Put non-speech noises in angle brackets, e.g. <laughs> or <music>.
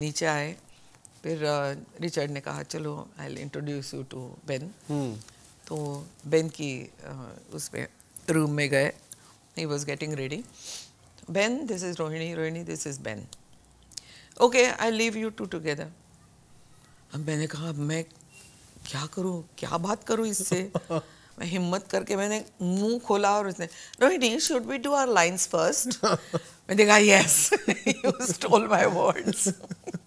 नीचे आए फिर रिचर्ड ने कहा चलो I introduce you to Ben तो बेन की उसमें रूम में गए he was getting ready Ben this is Rohini Rohini this is Ben okay I leave you two together अब मैंने कहा अब मैं क्या करूँ क्या बात करूँ इससे <laughs> मैं हिम्मत करके मैंने मुंह खोला और उसने Rohini should we do our lines first मैंने कहा yes you stole my words